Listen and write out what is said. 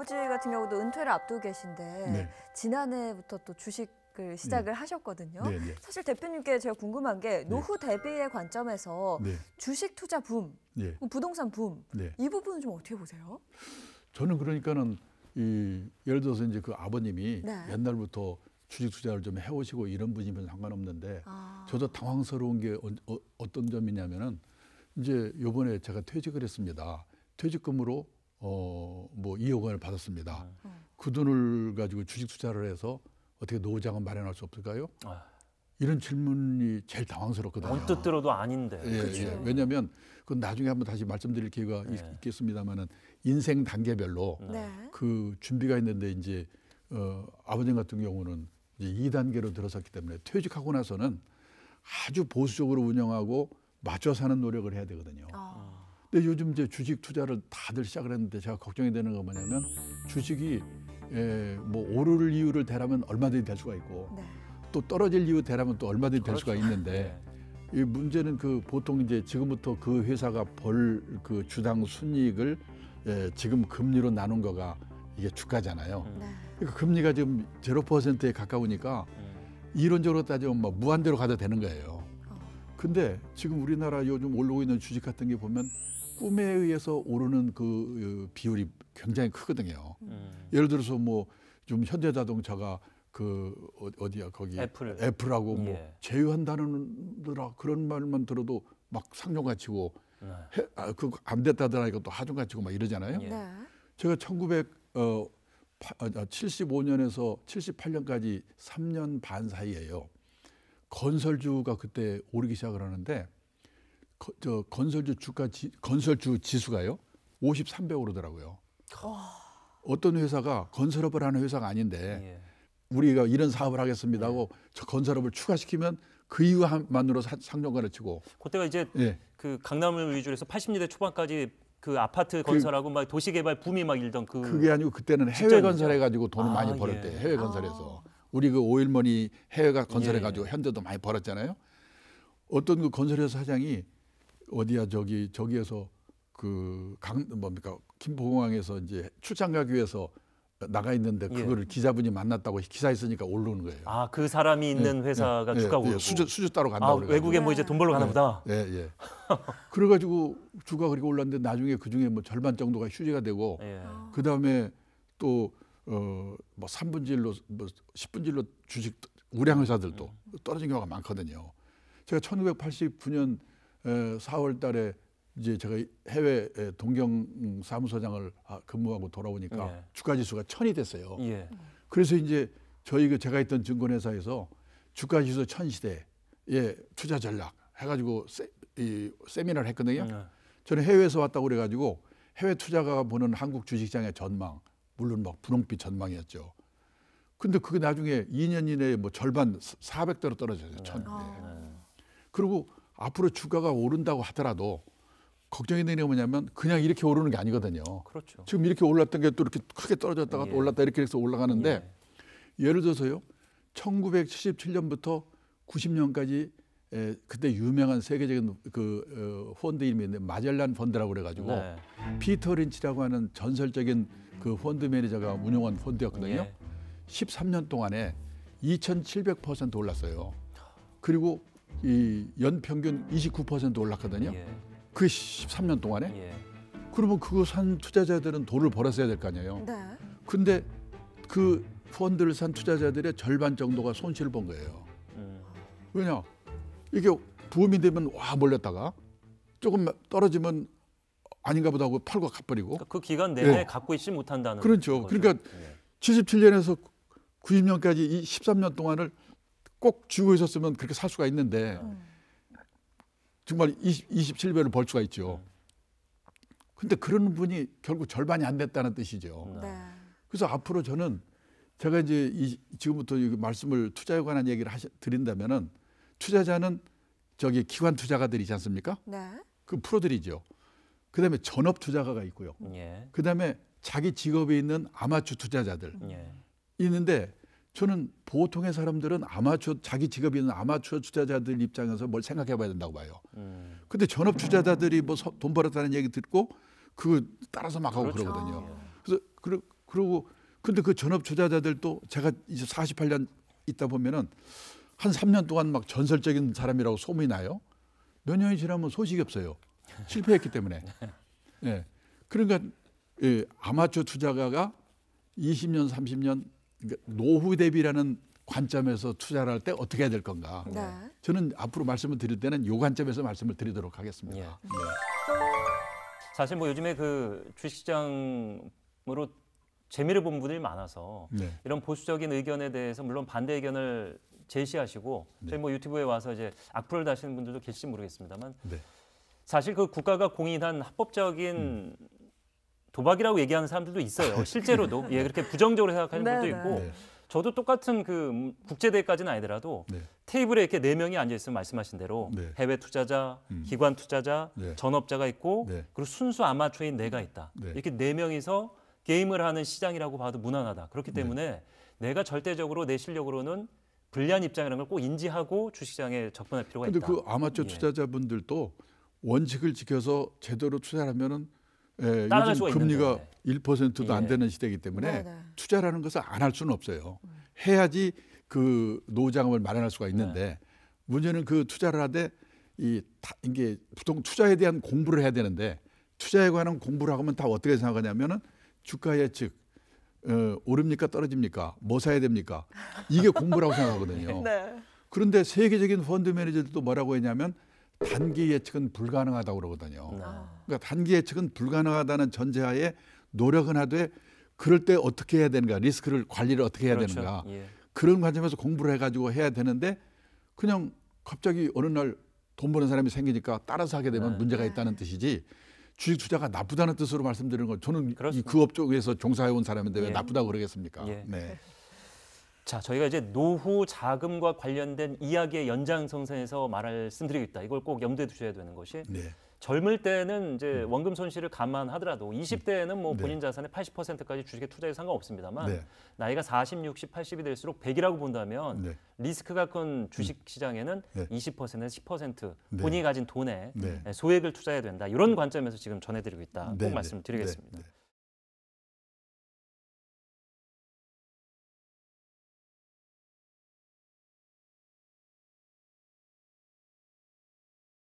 아버지 같은 경우도 은퇴를 앞두고 계신데 네. 지난해부터 또 주식을 시작을 음. 네. 하셨거든요. 네, 사실 대표님께 제가 궁금한 게 네. 노후 대비의 관점에서 네. 주식 투자 붐, 네. 뭐 부동산 붐, 이 부분은 좀 어떻게 보세요? 저는 그러니까는 이 예를 들어서 이제 그 아버님이 옛날부터 주식 투자를 좀 해오시고 이런 분이면 상관없는데 아. 저도 당황스러운 게 어, 떤 점이냐면은 이제 요번에 제가 퇴직을 했습니다. 퇴직금으로 어, 뭐 2억 원을 받았습니다. 아. 그 돈을 가지고 주식 투자를 해서 어떻게 노후자금 마련할 수 없을까요? 아. 이런 질문이 제일 당황스럽거든요. 언뜻 들어도 아닌데. 예, 예. 그렇죠. 왜냐하면 그 나중에 한번 다시 말씀드릴 기회가 네. 있겠습니다만은 인생 단계별로 네. 네. 그 준비가 있는데 이제 어, 아버님 같은 경우는 이제 2단계로 들어섰기 때문에 퇴직하고 나서는 아주 보수적으로 운영하고 맞춰 사는 노력을 해야 되거든요. 아. 근데 요즘 이제 주식 투자를 다들 시작을 했는데 제가 걱정이 되는 건 뭐냐면 주식이 에, 예, 뭐 오를 이유를 대라면 얼마든지 될 수가 있고 네. 또 떨어질 이유 대라면 또 얼마든지 그렇죠. 될 수가 그렇죠. 있는데 네. 이 문제는 그 보통 이제 지금부터 그 회사가 벌 그 주당 순이익을 에, 예, 지금 금리로 나눈 거가 이게 주가잖아요. 음. 네. 그러니까 금리가 지금 제로 퍼센트에 가까우니까 음. 이론적으로 따지면 뭐 무한대로 가도 되는 거예요. 근데 지금 우리나라 요즘 올르고 있는 주식 같은 게 보면 꿈에 의해서 오르는 그 어, 비율이 굉장히 크거든요. 음. 예를 들어서 뭐 좀 현대자동차가 그 어, 어디야 거기 애플 애플하고 뭐 예. 뭐 제휴한다는더라 그런 말만 들어도 막 상용가 치고 네. 아, 그안 됐다더라니까 또 하중가 치고 막 이러잖아요. 예. 네. 제가 1975년에서 78년까지 3년 반 사이에요. 건설주가 그때 오르기 시작을 하는데 거, 저 건설주 주가 지, 건설주 지수가요 53배 오르더라고요. 어떤 회사가 건설업을 하는 회사가 아닌데 예. 우리가 이런 사업을 하겠습니다 하고 예. 저 건설업을 추가시키면 그 이유만으로 상정가를 치고 그때가 이제 예. 그 강남을 위주로 해서 80년대 초반까지 그 아파트 그 건설하고 그, 막 도시개발 붐이 막 일던 그 그게 아니고 그때는 해외 건설해 가지고 돈을 아, 많이 예. 벌었대때 해외 아. 건설에서 아. 우리 그 오일머니 해외가 건설해 가지고 예. 현대도 많이 벌었잖아요. 어떤 그 건설회사 사장이 어디야 저기 저기에서 그 강 뭡니까 김포공항에서 이제 출장 가기 위해서 나가 있는데 예. 그거를 예. 기자분이 만났다고 기사에 으니까 올라오는 거예요. 아 그 사람이 예. 있는 예, 회사가 예, 주가 예, 예. 오르고 수주 수주 따로 간다. 아, 외국에 뭐 이제 돈 벌러 가나 보다. 예 예. 그래가지고 주가 그리고 올랐는데 나중에 그 중에 뭐 절반 정도가 휴지가 되고 그 다음에 또 어뭐 3분의 1로 뭐 10분의 1로 뭐 주식 우량 회사들도 떨어진 경우가 많거든요. 제가 1989년 4월 달에 이제 제가 해외 동경 사무소장을 아, 근무하고 돌아오니까 예. 주가 지수가 1 0 0 천이 됐어요. 예. 그래서 이제 저희 그 제가 있던 증권회사에서 주가 지수 1 0 0천 시대에 투자 전략 해가지고 세, 이, 세미나를 했거든요. 예. 저는 해외에서 왔다고 그래가지고 해외 투자가 보는 한국 주식시장의 전망 물론 막 뭐 분홍빛 전망이었죠. 근데 그게 나중에 2년 이내에 뭐 절반 400대로 떨어져요. 천. 아. 네. 그리고 앞으로 주가가 오른다고 하더라도 걱정이 되는 게 뭐냐면 그냥 이렇게 오르는 게 아니거든요. 그렇죠. 지금 이렇게 올랐던 게 또 이렇게 크게 떨어졌다가 예. 또 올랐다 이렇게 해서 올라가는데 예. 예를 들어서요. 1977년부터 90년까지 에, 그때 유명한 세계적인 그 어, 펀드 이름이 있는데 마젤란 펀드라고 그래가지고 네. 피터 린치라고 하는 전설적인 그 펀드 매니저가 음. 운영한 펀드였거든요. 예. 13년 동안에 2,700% 올랐어요. 그리고 이 연평균 29% 올랐거든요. 예. 그 13년 동안에. 예. 그러면 그거 산 투자자들은 돈을 벌었어야 될 거 아니에요. 네. 근데 그 펀드를 산 투자자들의 절반 정도가 손실을 본 거예요. 음. 왜냐? 이게 부음이 되면 와 몰렸다가 조금 떨어지면 아닌가 보다 하고 팔고 갚버리고. 그러니까 그 기간 내내 네. 갖고 있지 못한다는 그렇죠. 거죠. 그러니까 네. 예. 77년에서 90년까지 이 13년 동안을 꼭 쥐고 있었으면 그렇게 살 수가 있는데 음. 정말 20, 27배를 벌 수가 있죠. 음. 근데 그런 분이 결국 절반이 안 됐다는 뜻이죠. 음. 네. 그래서 앞으로 저는 제가 이제 이, 지금부터 이 말씀을 투자에 관한 얘기를 하시, 드린다면은 투자자는 저기 기관 투자가들이지 않습니까? 네. 그 프로들이죠. 그다음에 전업 투자가가 있고요. 예. 그다음에 자기 직업에 있는 아마추어 투자자들 예. 있는데 저는 보통의 사람들은 아마추어 자기 직업이 있는 아마추어 투자자들 입장에서 뭘 생각해 봐야 된다고 봐요. 음. 근데 전업 투자자들이 뭐 돈 벌었다는 얘기 듣고 그 따라서 막 하고 그렇죠. 그러거든요 예. 그래서 그러, 그러고 근데 그 전업 투자자들도 제가 이제 48년 있다 보면은 한 3년 동안 막 전설적인 사람이라고 소문이 나요. 몇 년이 지나면 소식이 없어요. 실패했기 때문에. 예. 그러니까 예, 아마추어 투자가가 20년, 30년 그러니까 노후 대비라는 관점에서 투자를 할 때 어떻게 해야 될 건가. 네. 저는 앞으로 말씀을 드릴 때는 요 관점에서 말씀을 드리도록 하겠습니다. 예. 예. 사실 뭐 요즘에 그 주시장으로 식 재미를 본 분들이 많아서 네. 이런 보수적인 의견에 대해서 물론 반대 의견을 제시하시고 네. 저희 뭐 유튜브에 와서 이제 악플을 다시는 분들도 계실지 모르겠습니다만 네. 사실 그 국가가 공인한 합법적인 음. 도박이라고 얘기하는 사람들도 있어요. 실제로도 예 그렇게 부정적으로 생각하는 네, 분도 네. 있고 네. 저도 똑같은 그 국제 대회까지는 아니더라도 네. 테이블에 이렇게 네 명이 앉아 있으면 말씀하신 대로 네. 해외 투자자, 음. 기관 투자자, 네. 전업자가 있고 그리고 순수 아마추어인 내가 있다. 이렇게 네 명이서 게임을 하는 시장이라고 봐도 무난하다. 그렇기 때문에 내가 절대적으로 내 실력으로는 불리한 입장이라는 걸 꼭 인지하고 주식장에 접근할 필요가 있다. 그런데 그 아마추어 예. 투자자분들도 원칙을 지켜서 제대로 투자 하면은 예, 요즘 금리가 건데. 1%도 예. 안 되는 시대이기 때문에 네네. 네. 투자라는 것을 안 할 수는 없어요. 음. 해야지 그노후자업을 마련할 수가 있는데 네. 문제는 그 투자를 하되 이 다, 이게 보통 투자에 대한 공부를 해야 되는데 투자에 관한 공부를 하면 다 어떻게 생각하냐면은 주가 예측 어, 오릅니까 떨어집니까 뭐 사야 됩니까 이게 공부라고 생각하거든요. 네. 그런데 세계적인 펀드 매니저들도 뭐라고 했냐면 단기 예측은 불가능하다고 그러거든요. 네. 아. 그러니까 단기 예측은 불가능하다는 전제하에 노력은 하되 그럴 때 어떻게 해야 되는가 리스크를 관리를 어떻게 해야 그렇죠. 되는가 예. 그런 관점에서 공부를 해가지고 해야 되는데 그냥 갑자기 어느 날 돈 버는 사람이 생기니까 따라서 하게 되면 네. 문제가 네. 있다는 뜻이지 주식 투자가 나쁘다는 뜻으로 말씀드리는 건 저는 이그 업종에서 종사해 온 사람인데 예. 왜 나쁘다고 그러겠습니까? 예. 네. 자, 저희가 이제 노후 자금과 관련된 이야기의 연장선상에서 말씀드리겠다. 이걸 꼭 염두에 두셔야 되는 것이 네. 젊을 때는 이제 음. 원금 손실을 감안하더라도 20대에는 뭐 네. 본인 자산의 80%까지 주식에 투자해 상관없습니다만 네. 나이가 40, 60, 80이 될수록 100이라고 본다면 네. 리스크가 큰 주식 음. 시장에는 네. 20%에서 10% 본인이 가진 돈에 네. 예, 소액을 투자해야 된다. 이런 관점에서 지금 전해드리고 있다. 꼭 말씀드리겠습니다.